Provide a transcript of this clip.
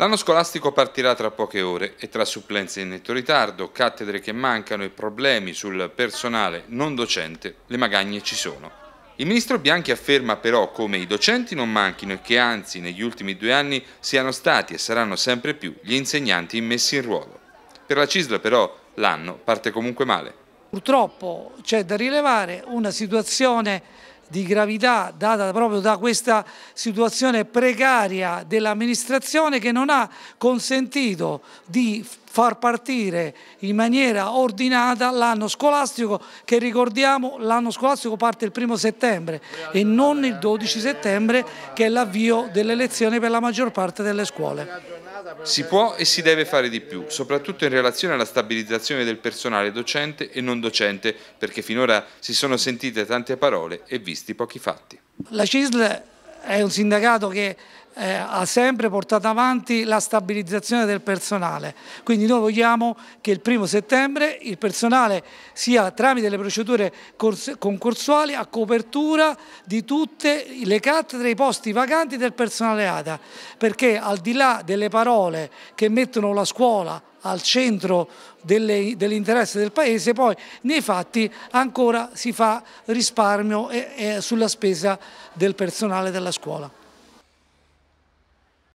L'anno scolastico partirà tra poche ore e tra supplenze in netto ritardo, cattedre che mancano e problemi sul personale non docente, le magagne ci sono. Il ministro Bianchi afferma però come i docenti non manchino e che anzi negli ultimi due anni siano stati e saranno sempre più gli insegnanti immessi in ruolo. Per la CISL però l'anno parte comunque male. Purtroppo c'è da rilevare una situazione di gravità data proprio da questa situazione precaria dell'amministrazione che non ha consentito di far partire in maniera ordinata l'anno scolastico che ricordiamo l'anno scolastico parte il primo settembre e non il 12 settembre che è l'avvio delle lezioni per la maggior parte delle scuole. Si può e si deve fare di più, soprattutto in relazione alla stabilizzazione del personale docente e non docente, perché finora si sono sentite tante parole e visti pochi fatti. La CISL è un sindacato che eh, ha sempre portato avanti la stabilizzazione del personale. Quindi noi vogliamo che il primo settembre il personale sia tramite le procedure concorsuali a copertura di tutte le cattedre, e i posti vacanti del personale ADA, perché al di là delle parole che mettono la scuola al centro dell'interesse dell del Paese, poi nei fatti ancora si fa risparmio e sulla spesa del personale della scuola.